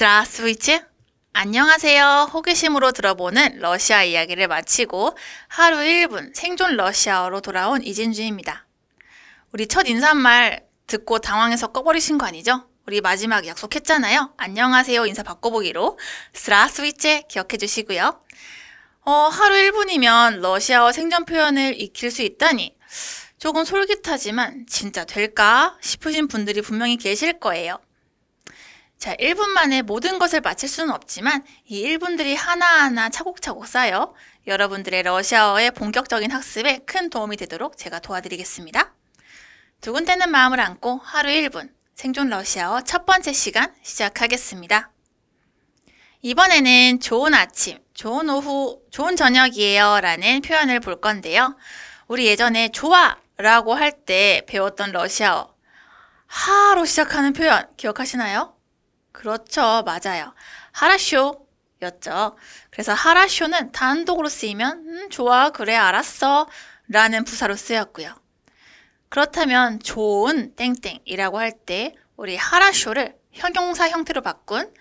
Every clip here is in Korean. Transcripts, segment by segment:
Здравствуйте. 안녕하세요. 호기심으로 들어보는 러시아 이야기를 마치고 하루 1분 생존 러시아어로 돌아온 이진주입니다. 우리 첫 인사말 듣고 당황해서 꺼버리신 거 아니죠? 우리 마지막 약속했잖아요. 안녕하세요. 인사 바꿔보기로. з 라스위 в 기억해 주시고요. 어, 하루 1분이면 러시아어 생존 표현을 익힐 수 있다니. 조금 솔깃하지만 진짜 될까 싶으신 분들이 분명히 계실 거예요. 자, 1분 만에 모든 것을 마칠 수는 없지만 이 1분들이 하나하나 차곡차곡 쌓여 여러분들의 러시아어의 본격적인 학습에 큰 도움이 되도록 제가 도와드리겠습니다. 두근대는 마음을 안고 하루 1분 생존 러시아어 첫 번째 시간 시작하겠습니다. 이번에는 좋은 아침, 좋은 오후, 좋은 저녁이에요 라는 표현을 볼 건데요. 우리 예전에 좋아 라고 할 때 배웠던 러시아어 하로 시작하는 표현 기억하시나요? 그렇죠. 맞아요. 하라쇼 였죠. 그래서 하라쇼는 단독으로 쓰이면 음, 좋아 그래 알았어 라는 부사로 쓰였고요. 그렇다면 좋은 땡땡이라고 할 때 우리 하라쇼를 형용사 형태로 바꾼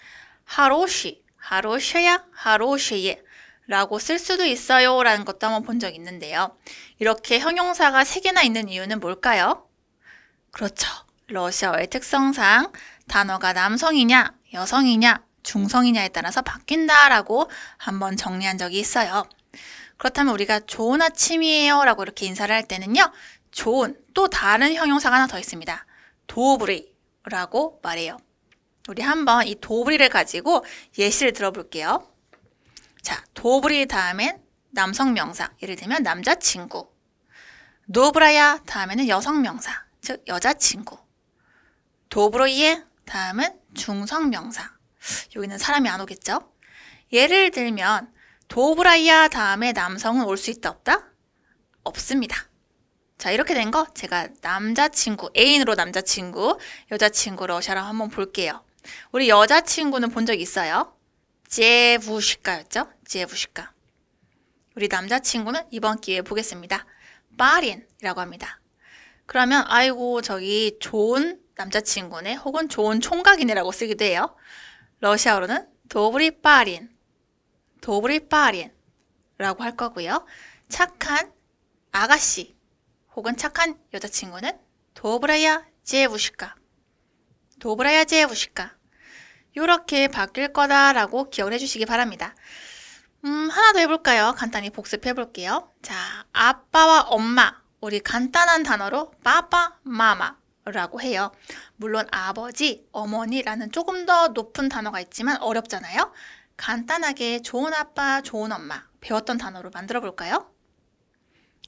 하로시, 하로셔야, 하로셰예 라고 쓸 수도 있어요 라는 것도 한번 본 적 있는데요. 이렇게 형용사가 세개나 있는 이유는 뭘까요? 그렇죠. 러시아의 특성상 단어가 남성이냐, 여성이냐, 중성이냐에 따라서 바뀐다라고 한번 정리한 적이 있어요. 그렇다면 우리가 좋은 아침이에요 라고 이렇게 인사를 할 때는요, 좋은 또 다른 형용사가 하나 더 있습니다. 도브리라고 말해요. 우리 한번 이 도브리를 가지고 예시를 들어볼게요. 자, 도브리 다음엔 남성 명사. 예를 들면 남자친구. 노브라야 다음에는 여성 명사. 즉, 여자친구. 도브로이에 다음은 중성명사. 여기는 사람이 안 오겠죠? 예를 들면 도브라이아 다음에 남성은 올 수 있다 없다? 없습니다. 자 이렇게 된 거 제가 남자친구, 애인으로 남자친구, 여자친구 러시아랑 한번 볼게요. 우리 여자친구는 본 적 있어요? 제부시카였죠? 제부시카. 우리 남자친구는 이번 기회에 보겠습니다. 빠린이라고 합니다. 그러면 아이고 저기 좋은 남자친구네 혹은 좋은 총각이네라고 쓰기도 해요. 러시아어로는 도브리 빠린, 도브리 빠린라고 할 거고요. 착한 아가씨 혹은 착한 여자친구는 도브라야 제부시카, 도브라야 제부시카 이렇게 바뀔 거다라고 기억을 해주시기 바랍니다. 음, 하나 더 해볼까요? 간단히 복습해 볼게요. 자, 아빠와 엄마. 우리 간단한 단어로 빠빠, 마마. 라고 해요. 물론 아버지, 어머니라는 조금 더 높은 단어가 있지만 어렵잖아요. 간단하게 좋은 아빠, 좋은 엄마 배웠던 단어로 만들어 볼까요?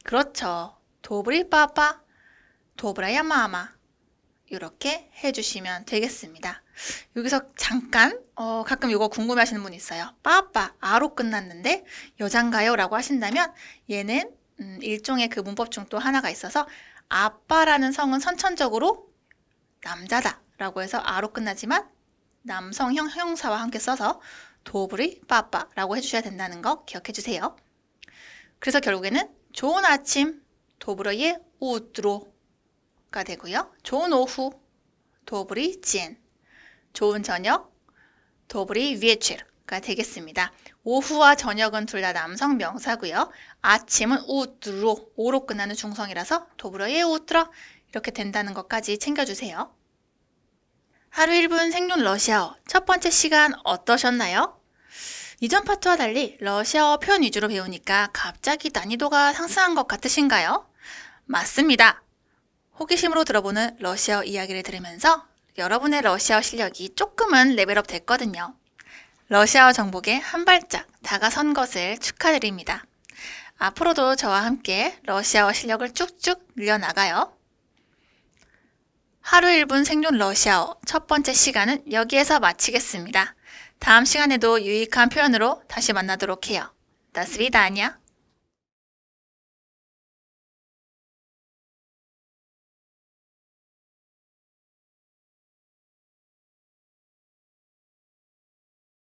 그렇죠. 도브리 빠빠, 도브라야 마마. 이렇게 해주시면 되겠습니다. 여기서 잠깐 어, 가끔 이거 궁금해하시는 분 있어요. 빠빠 아로 끝났는데 여잔가요? 라고 하신다면 얘는 음, 일종의 그 문법중 또 하나가 있어서 아빠라는 성은 선천적으로 남자다 라고 해서 아로 끝나지만 남성형 형사와 함께 써서 도브리 빠빠라고 해주셔야 된다는 거 기억해 주세요. 그래서 결국에는 좋은 아침 도브로의 우드로가 되고요. 좋은 오후 도브리 진 좋은 저녁 도브리 위에츠가 되겠습니다. 오후와 저녁은 둘 다 남성 명사고요. 아침은 우드로 오로 끝나는 중성이라서 도브로예 우드로 이렇게 된다는 것까지 챙겨주세요. 하루 1분 생존 러시아어 첫 번째 시간 어떠셨나요? 이전 파트와 달리 러시아어 표현 위주로 배우니까 갑자기 난이도가 상승한 것 같으신가요? 맞습니다. 호기심으로 들어보는 러시아어 이야기를 들으면서 여러분의 러시아어 실력이 조금은 레벨업 됐거든요. 러시아어 정복에 한 발짝 다가선 것을 축하드립니다. 앞으로도 저와 함께 러시아어 실력을 쭉쭉 늘려나가요. 하루 1분 생존 러시아어 첫 번째 시간은 여기에서 마치겠습니다. 다음 시간에도 유익한 표현으로 다시 만나도록 해요. 나스리다 안녕.